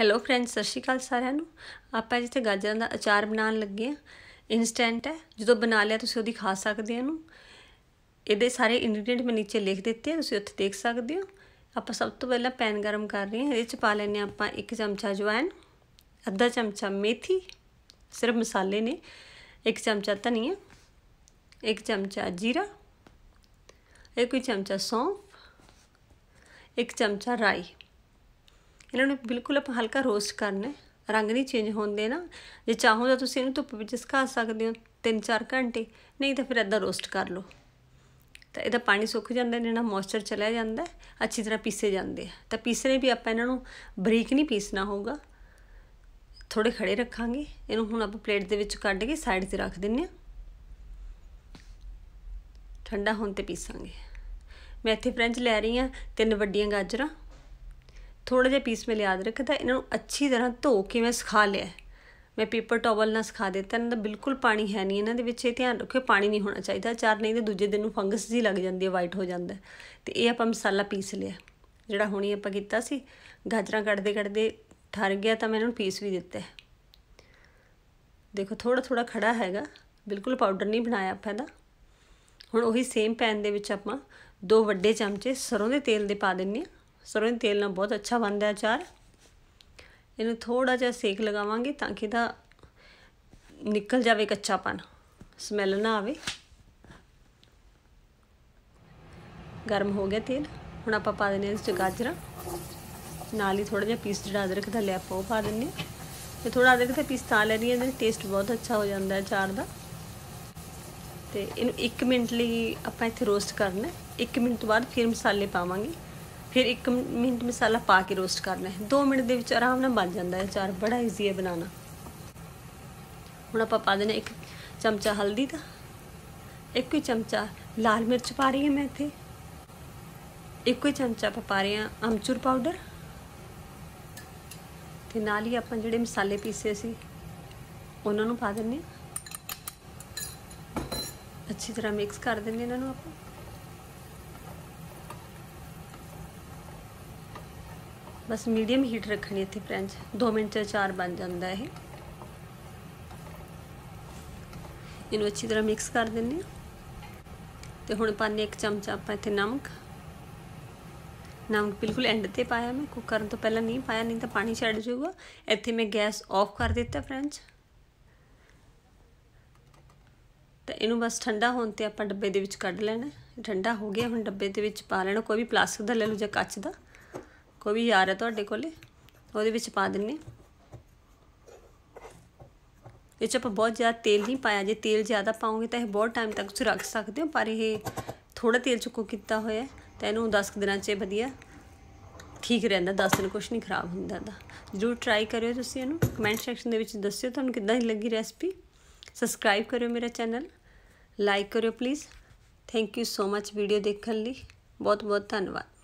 hello friends ਸਤਿ ਸ਼੍ਰੀ ਅਕਾਲ ਸਾਰਿਆਂ ਨੂੰ ਆਪਾਂ ਜਿੱਥੇ ਗਾਜਰਾਂ ਦਾ ਅਚਾਰ ਬਣਾਉਣ ਲੱਗੇ ਆ ਇਨਸਟੈਂਟ ਹੈ ਜਦੋਂ ਬਣਾ ਲਿਆ ਤੁਸੀਂ ਉਹਦੀ ਖਾ ਸਕਦੇ ਆ ਇਹਨੂੰ ਇਹਦੇ ਸਾਰੇ ਇੰਗਰੀਡੀਐਂਟ ਮੈਂ ਨੀਚੇ ਲਿਖ ਦਿੱਤੇ ਆ ਤੁਸੀਂ ਉੱਥੇ ਦੇਖ ਸਕਦੇ ਹੋ ਆਪਾਂ ਸਭ ਤੋਂ ਪਹਿਲਾਂ ਪੈਨ ਗਰਮ ਕਰ ਰਹੇ ਹਾਂ ਇਹਦੇ ਚ ਪਾ ਲੈਨੇ ਆਪਾਂ 1 ਚਮਚਾ ਜਵਾਨ ਅੱਧਾ ਚਮਚਾ ਮੇਥੀ ਸਿਰਫ ਮਸਾਲੇ ਨੇ 1 ਚਮਚਾ ਧਨੀਆ 1 ਚਮਚਾ ਜੀਰਾ 1 ਚਮਚਾ ਸੌਂਫ 1 ਚਮਚਾ ਰਾਈ ਇਹਨਾਂ ਨੂੰ ਬਿਲਕੁਲ ਆਪਾਂ ਹਲਕਾ ਰੋਸਟ ਕਰਨਾ ਰੰਗ ਨਹੀਂ ਚੇਂਜ ਹੁੰਦੇ ਨਾ ਜੇ ਚਾਹੋ ਤਾਂ ਤੁਸੀਂ ਇਹਨੂੰ ਧੁੱਪ ਵਿੱਚ ਸੁਕਾ ਸਕਦੇ ਹੋ 3-4 ਘੰਟੇ ਨਹੀਂ ਤਾਂ ਫਿਰ ਇਦਾਂ ਰੋਸਟ ਕਰ ਲਓ ਤਾਂ ਇਹਦਾ ਪਾਣੀ ਸੁੱਕ ਜਾਂਦਾ ਨਾ ਮੋਇਸਚਰ ਚਲਾ ਜਾਂਦਾ ਅੱਛੀ ਤਰ੍ਹਾਂ ਪੀਸੇ ਜਾਂਦੇ ਆ ਤਾਂ ਪੀਸਣੇ ਵੀ ਆਪਾਂ ਇਹਨਾਂ ਨੂੰ ਬਰੀਕ ਨਹੀਂ ਪੀਸਣਾ ਹੋਊਗਾ ਥੋੜੇ ਖੜੇ ਰੱਖਾਂਗੇ ਇਹਨੂੰ ਹੁਣ ਆਪਾਂ ਪਲੇਟ ਦੇ ਵਿੱਚ ਕੱਢ ਕੇ ਸਾਈਡ ਤੇ ਰੱਖ ਦਿੰਨੇ ਆ ਠੰਡਾ ਹੋਣ ਤੇ ਪੀਸਾਂਗੇ ਮੈਂ ਇੱਥੇ ਫ੍ਰੈਂਚ ਲੈ ਰਹੀ ਆ ਤਿੰਨ ਵੱਡੀਆਂ ਗਾਜਰਾਂ ਥੋੜਾ ਜਿਹਾ ਪੀਸ ਮੇਲੇ ਯਾਦ ਰੱਖਿਆ ਤਾਂ ਇਹਨਾਂ ਨੂੰ ਅੱਛੀ ਤਰ੍ਹਾਂ ਧੋ ਕੇ ਮੈਂ ਸੁਖਾ ਲਿਆ ਮੈਂ ਪੇਪਰ ਟਾਵਲ ਨਾਲ ਸੁਖਾ ਦਿੱਤਾ ਇਹਨਾਂ ਦਾ ਬਿਲਕੁਲ ਪਾਣੀ ਹੈ ਨਹੀਂ ਇਹਨਾਂ ਦੇ ਵਿੱਚ ਇਹ ਧਿਆਨ ਰੱਖਿਓ ਪਾਣੀ ਨਹੀਂ ਹੋਣਾ ਚਾਹੀਦਾ ਚਾਰ ਨਹੀਂ ਤੇ ਦੂਜੇ ਦਿਨ ਨੂੰ ਫੰਗਸ ਜੀ ਲੱਗ ਜਾਂਦੀ ਹੈ ਵਾਈਟ ਹੋ ਜਾਂਦਾ ਤੇ ਇਹ ਆਪਾਂ ਮਸਾਲਾ ਪੀਸ ਲਿਆ ਜਿਹੜਾ ਹੁਣੀ ਆਪਾਂ ਕੀਤਾ ਸੀ ਗਾਜਰਾਂ ਕੱਟਦੇ ਕੱਟਦੇ ਠਰ ਗਿਆ ਤਾਂ ਮੈਂ ਇਹਨਾਂ ਨੂੰ ਪੀਸ ਵੀ ਦਿੱਤਾ ਦੇਖੋ ਥੋੜਾ ਥੋੜਾ ਖੜਾ ਹੈਗਾ ਬਿਲਕੁਲ ਪਾਊਡਰ ਨਹੀਂ ਬਣਾਇਆ ਆਪਾਂ ਇਹਦਾ ਹੁਣ ਉਹੀ ਸੇਮ ਪੈਨ ਦੇ ਵਿੱਚ ਆਪਾਂ ਦੋ ਵੱਡੇ ਚਮਚੇ ਸਰੋਂ ਦੇ ਤੇਲ ਦੇ ਪਾ ਦਿੰਨੇ ਆ ਸਰੋਂ ਦੇ ਤੇਲ ਨਾਲ ਬਹੁਤ ਅੱਛਾ ਬਣਦਾ ਹੈ ਅਚਾਰ ਇਹਨੂੰ ਥੋੜਾ ਜਿਹਾ ਸੇਕ ਲਗਾਵਾਂਗੇ ਤਾਂ ਕਿ ਦਾ ਨਿਕਲ ਜਾਵੇ ਕੱਚਾਪਨ ਸਮੈਲ ਨਾ ਆਵੇ ਗਰਮ ਹੋ ਗਿਆ ਤੇਲ ਹੁਣ ਆਪਾਂ ਪਾ ਦਿੰਦੇ ਇਸ ਚ ਗਾਜਰਾਂ ਨਾਲ ਹੀ ਥੋੜਾ ਜਿਹਾ ਪੀਸ ਜਿਹੜਾ ਅਦਰਕ ਦਾ ਲਿਆ ਪਾਉ ਪਾ ਦਿੰਨੇ ਤੇ ਥੋੜਾ ਅਦਰਕ ਤੇ ਪੀਸ ਤਾਂ ਲਈਏ ਤੇ ਟੇਸਟ ਬਹੁਤ ਅੱਛਾ ਹੋ ਜਾਂਦਾ ਹੈ ਚਾਰ ਦਾ ਤੇ ਇਹਨੂੰ 1 ਮਿੰਟ ਲਈ ਆਪਾਂ ਇੱਥੇ ਰੋਸਟ ਕਰਨਾ 1 ਮਿੰਟ ਤੋਂ ਬਾਅਦ ਫਿਰ ਮਸਾਲੇ ਪਾਵਾਂਗੇ ਫਿਰ 1 ਮਿੰਟ ਮਸਾਲਾ ਪਾ ਕੇ ਰੋਸਟ ਕਰਨਾ ਹੈ 2 ਮਿੰਟ ਦੇ ਵਿੱਚ ਆਰਾਮ ਨਾਲ ਬਣ ਜਾਂਦਾ ਹੈ ਚਾਰ ਬੜਾ ਈਜ਼ੀ ਹੈ ਬਣਾਉਣਾ ਹੁਣ ਆਪਾਂ ਪਾ ਦੇਣਾ ਇੱਕ ਚਮਚਾ ਹਲਦੀ ਦਾ ਇੱਕ ਹੀ ਚਮਚਾ ਲਾਲ ਮਿਰਚ ਪਾ ਰਹੀ ਹਾਂ ਮੈਂ ਇੱਥੇ ਇੱਕੋ ਹੀ ਚਮਚਾ ਆਪਾਂ ਪਾ ਰਹੇ ਹਾਂ ਅਮਚੂਰ ਪਾਊਡਰ ਤੇ ਨਾਲ ਹੀ ਆਪਾਂ ਜਿਹੜੇ ਮਸਾਲੇ ਪੀਸੇ ਸੀ ਉਹਨਾਂ ਨੂੰ ਪਾ ਦਿੰਨੇ ਆ ਅੱਛੀ ਤਰ੍ਹਾਂ ਮਿਕਸ ਕਰ ਦਿੰਨੇ ਇਹਨਾਂ ਨੂੰ ਆਪਾਂ ਬਸ ਮੀਡੀਅਮ ਹੀਟ ਰੱਖਣੀ ਇੱਥੇ ਫਰੈਂਚ 2 ਮਿੰਟ ਚ ਚਾਰ ਬਣ ਜਾਂਦਾ ਇਹ ਇਹਨੂੰ ਅੱਛੀ ਤਰ੍ਹਾਂ ਮਿਕਸ ਕਰ ਦਿੰਨੇ ਤੇ ਹੁਣ ਪਾਣੀ ਇੱਕ ਚਮਚਾ ਆਪਾਂ ਇੱਥੇ ਨਮਕ ਨਮਕ ਬਿਲਕੁਲ ਐਂਡ ਤੇ ਪਾਇਆ ਮੈਂ ਕੁੱਕ ਕਰਨ ਤੋਂ ਪਹਿਲਾਂ ਨਹੀਂ ਪਾਇਆ ਨਹੀਂ ਤਾਂ ਪਾਣੀ ਛੱਡ ਜਾਊਗਾ ਇੱਥੇ ਮੈਂ ਗੈਸ ਆਫ ਕਰ ਦਿੱਤਾ ਫਰੈਂਚ ਤਾਂ ਇਹਨੂੰ ਬਸ ਠੰਡਾ ਹੋਣ ਤੇ ਆਪਾਂ ਡੱਬੇ ਦੇ ਵਿੱਚ ਕੱਢ ਲੈਣਾ ਠੰਡਾ ਹੋ ਗਿਆ ਹੁਣ ਡੱਬੇ ਦੇ ਵਿੱਚ ਪਾ ਲੈਣਾ ਕੋਈ ਵੀ ਪਲਾਸਟਿਕ ਦਾ ਲੈ ਲਓ ਜਾਂ ਕੱਚ ਦਾ ਦੇਖੋ ਵੀ ਯਾਰ ਹੈ ਤੁਹਾਡੇ ਕੋਲੇ ਉਹਦੇ ਵਿੱਚ ਪਾ ਦਿੰਨੇ ਇਹ ਚ ਆਪਾਂ ਬਹੁਤ ਜ਼ਿਆਦਾ ਤੇਲ ਨਹੀਂ ਪਾਇਆ ਜੇ ਤੇਲ ਜ਼ਿਆਦਾ ਪਾਉਂਗੇ ਤਾਂ ਇਹ ਬਹੁਤ ਟਾਈਮ ਤੱਕ ਤੁਸੀਂ ਰੱਖ ਸਕਦੇ ਹੋ ਪਰ ਇਹ ਥੋੜਾ ਤੇਲ ਚੁੱਕੋ ਕੀਤਾ ਹੋਇਆ ਤਾਂ ਇਹਨੂੰ 10 ਦਿਨਾਂ 'ਚ ਵਧੀਆ ਠੀਕ ਰਹਿੰਦਾ 10 ਦਿਨ ਕੁਝ ਨਹੀਂ ਖਰਾਬ ਹੁੰਦਾ ਦਾ ਜਰੂਰ ਟਰਾਈ ਕਰਿਓ ਤੁਸੀਂ ਇਹਨੂੰ ਕਮੈਂਟ ਸੈਕਸ਼ਨ ਦੇ ਵਿੱਚ ਦੱਸਿਓ ਤੁਹਾਨੂੰ ਕਿੱਦਾਂ ਦੀ ਲੱਗੀ ਰੈਸਪੀ ਸਬਸਕ੍ਰਾਈਬ ਕਰਿਓ ਮੇਰਾ ਚੈਨਲ ਲਾਈਕ ਕਰਿਓ please thank you so much video ਦੇਖਣ ਲਈ ਬਹੁਤ ਬਹੁਤ ਧੰਨਵਾਦ